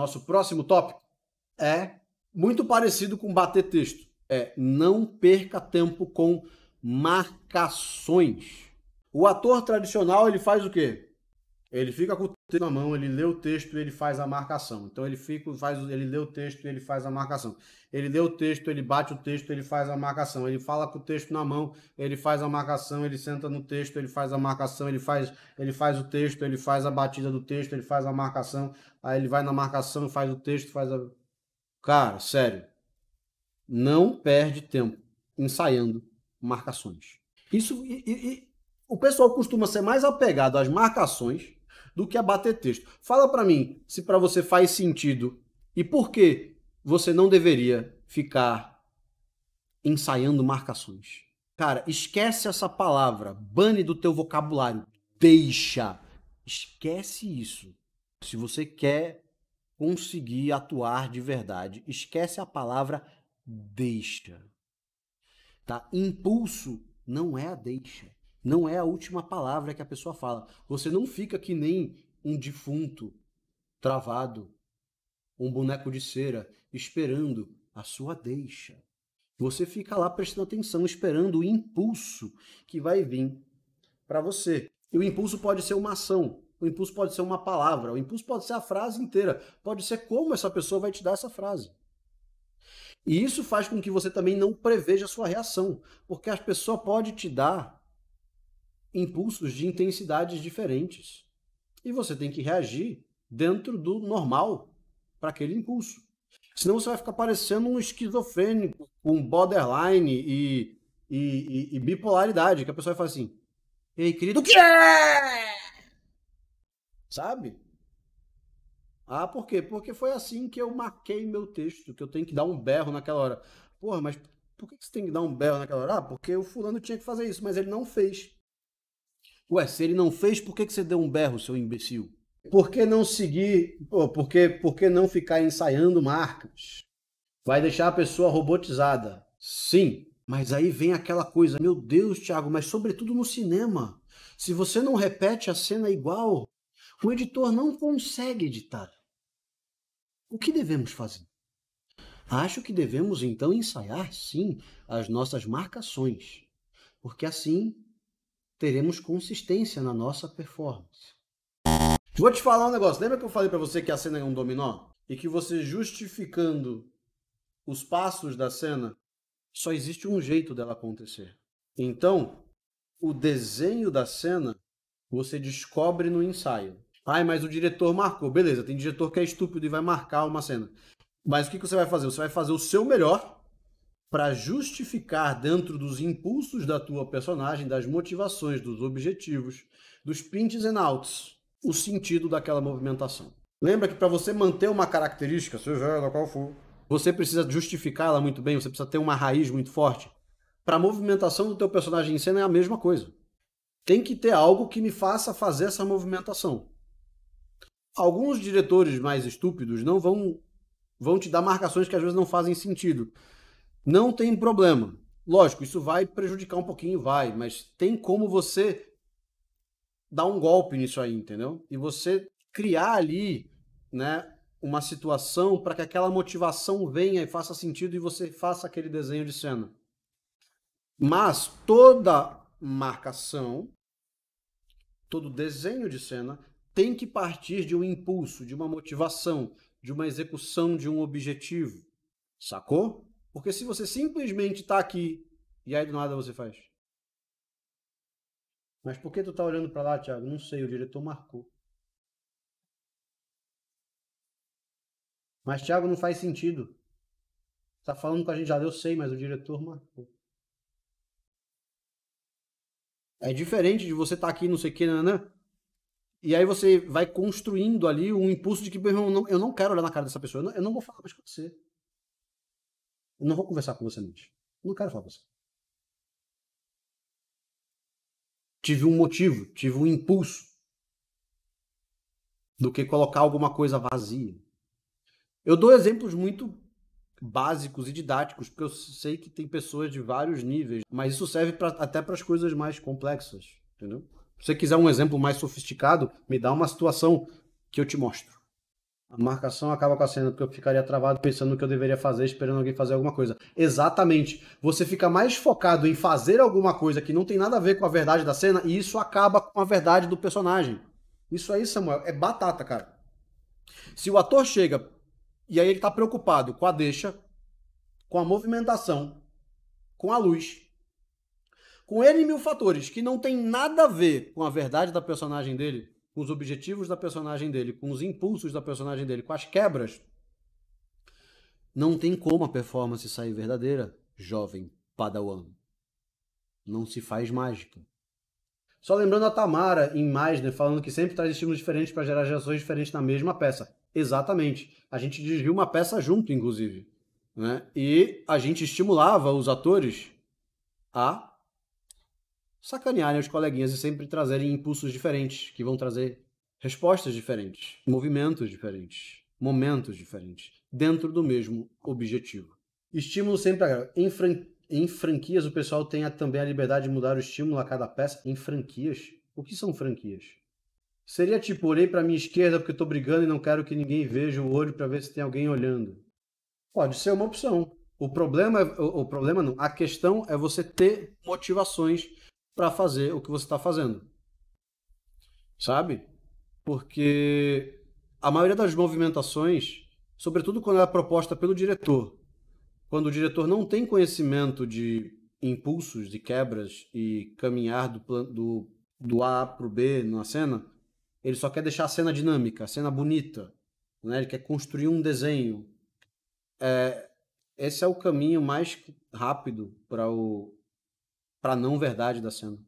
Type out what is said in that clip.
nosso próximo tópico, é muito parecido com bater texto. É não perca tempo com marcações. O ator tradicional ele faz o quê? Ele fica com o texto na mão, ele lê o texto e ele faz a marcação. Então ele fica, faz, ele lê o texto e ele faz a marcação. Ele lê o texto, ele bate o texto, ele faz a marcação. Ele fala com o texto na mão, ele faz a marcação, ele senta no texto, ele faz a marcação, ele faz, ele faz o texto, ele faz a batida do texto, ele faz a marcação, aí ele vai na marcação, faz o texto, faz a Cara, sério. Não perde tempo ensaiando marcações. Isso e, e, e o pessoal costuma ser mais apegado às marcações do que abater texto. Fala para mim se para você faz sentido e por que você não deveria ficar ensaiando marcações. Cara, esquece essa palavra, bane do teu vocabulário, deixa, esquece isso. Se você quer conseguir atuar de verdade, esquece a palavra deixa. Tá? Impulso não é a deixa. Não é a última palavra que a pessoa fala. Você não fica que nem um defunto travado, um boneco de cera, esperando a sua deixa. Você fica lá prestando atenção, esperando o impulso que vai vir para você. E o impulso pode ser uma ação, o impulso pode ser uma palavra, o impulso pode ser a frase inteira, pode ser como essa pessoa vai te dar essa frase. E isso faz com que você também não preveja a sua reação, porque a pessoa pode te dar impulsos de intensidades diferentes. E você tem que reagir dentro do normal para aquele impulso. Senão você vai ficar parecendo um esquizofrênico, um borderline e, e, e, e bipolaridade, que a pessoa vai falar assim: Ei, querido, o que é? Sabe? Ah, por quê? Porque foi assim que eu marquei meu texto, que eu tenho que dar um berro naquela hora. Porra, mas por que você tem que dar um berro naquela hora? Ah, porque o fulano tinha que fazer isso, mas ele não fez. Ué, se ele não fez, por que, que você deu um berro, seu imbecil? Por que não seguir, por que, por que não ficar ensaiando marcas? Vai deixar a pessoa robotizada. Sim, mas aí vem aquela coisa, meu Deus, Thiago, mas sobretudo no cinema. Se você não repete a cena igual, o editor não consegue editar. O que devemos fazer? Acho que devemos então ensaiar, sim, as nossas marcações, porque assim teremos consistência na nossa performance. Vou te falar um negócio. Lembra que eu falei para você que a cena é um dominó? E que você justificando os passos da cena, só existe um jeito dela acontecer. Então, o desenho da cena você descobre no ensaio. Ai, mas o diretor marcou. Beleza, tem diretor que é estúpido e vai marcar uma cena. Mas o que, que você vai fazer? Você vai fazer o seu melhor para justificar dentro dos impulsos da tua personagem, das motivações, dos objetivos, dos pins and outs, o sentido daquela movimentação. Lembra que para você manter uma característica, seja ela qual for, você precisa justificá-la muito bem, você precisa ter uma raiz muito forte. Para a movimentação do teu personagem em cena é a mesma coisa. Tem que ter algo que me faça fazer essa movimentação. Alguns diretores mais estúpidos não vão vão te dar marcações que às vezes não fazem sentido não tem problema. Lógico, isso vai prejudicar um pouquinho, vai, mas tem como você dar um golpe nisso aí, entendeu? E você criar ali, né, uma situação para que aquela motivação venha e faça sentido e você faça aquele desenho de cena. Mas toda marcação, todo desenho de cena tem que partir de um impulso, de uma motivação, de uma execução de um objetivo. Sacou? Porque se você simplesmente tá aqui e aí do nada você faz. Mas por que tu tá olhando para lá, Thiago? Não sei, o diretor marcou. Mas, Thiago, não faz sentido. Tá falando com a gente já, eu sei, mas o diretor marcou. É diferente de você estar tá aqui, não sei o que, né, né, né? E aí você vai construindo ali um impulso de que, meu irmão, eu não quero olhar na cara dessa pessoa. Eu não, eu não vou falar mais com você. Eu não vou conversar com você noite. Não quero falar com você. Tive um motivo, tive um impulso do que colocar alguma coisa vazia. Eu dou exemplos muito básicos e didáticos, porque eu sei que tem pessoas de vários níveis, mas isso serve pra, até para as coisas mais complexas, entendeu? Se você quiser um exemplo mais sofisticado, me dá uma situação que eu te mostro. A marcação acaba com a cena, porque eu ficaria travado pensando no que eu deveria fazer, esperando alguém fazer alguma coisa. Exatamente. Você fica mais focado em fazer alguma coisa que não tem nada a ver com a verdade da cena, e isso acaba com a verdade do personagem. Isso aí, Samuel, é batata, cara. Se o ator chega e aí ele tá preocupado com a deixa, com a movimentação, com a luz, com ele e mil fatores que não tem nada a ver com a verdade da personagem dele, com os objetivos da personagem dele, com os impulsos da personagem dele, com as quebras, não tem como a performance sair verdadeira, jovem padawan. Não se faz mágica. Só lembrando a Tamara em Meisner né, falando que sempre traz estímulos diferentes para gerar gerações diferentes na mesma peça. Exatamente. A gente dirigiu uma peça junto, inclusive. Né? E a gente estimulava os atores a sacanearem os coleguinhas e sempre trazerem impulsos diferentes, que vão trazer respostas diferentes, movimentos diferentes, momentos diferentes, dentro do mesmo objetivo. Estímulo sempre agrega. Em, fran... em franquias, o pessoal tem também a liberdade de mudar o estímulo a cada peça. Em franquias? O que são franquias? Seria tipo, olhei para minha esquerda porque estou brigando e não quero que ninguém veja o olho para ver se tem alguém olhando. Pode ser uma opção. O problema, é, o problema não. A questão é você ter motivações para fazer o que você está fazendo. Sabe? Porque a maioria das movimentações, sobretudo quando ela é proposta pelo diretor, quando o diretor não tem conhecimento de impulsos, de quebras e caminhar do, plan, do, do A para o B na cena, ele só quer deixar a cena dinâmica, a cena bonita, né? ele quer construir um desenho. É, esse é o caminho mais rápido para o para não verdade da cena.